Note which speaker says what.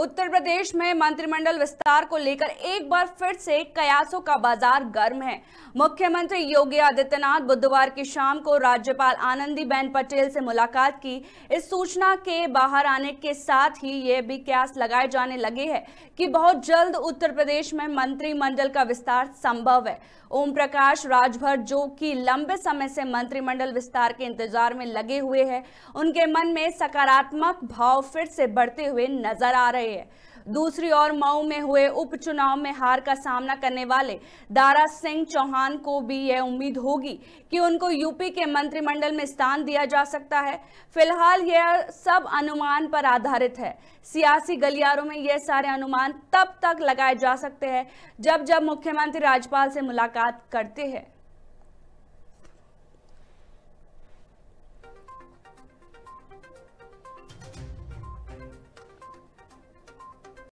Speaker 1: उत्तर प्रदेश में मंत्रिमंडल विस्तार को लेकर एक बार फिर से कयासों का बाजार गर्म है मुख्यमंत्री योगी आदित्यनाथ बुधवार की शाम को राज्यपाल आनंदीबेन पटेल से मुलाकात की इस सूचना के बाहर आने के साथ ही ये भी कयास लगाए जाने लगे हैं कि बहुत जल्द उत्तर प्रदेश में मंत्रिमंडल का विस्तार संभव है ओम प्रकाश राजभर जो कि लंबे समय से मंत्रिमंडल विस्तार के इंतजार में लगे हुए हैं उनके मन में सकारात्मक भाव फिर से बढ़ते हुए नजर आ रहे रहे हैं दूसरी ओर मऊ में हुए उपचुनाव में हार का सामना करने वाले दारा सिंह चौहान को भी यह उम्मीद होगी कि उनको यूपी के मंत्रिमंडल में स्थान दिया जा सकता है फिलहाल यह सब अनुमान पर आधारित है सियासी गलियारों में यह सारे अनुमान तब तक लगाए जा सकते हैं जब जब मुख्यमंत्री राज्यपाल से मुलाकात करते हैं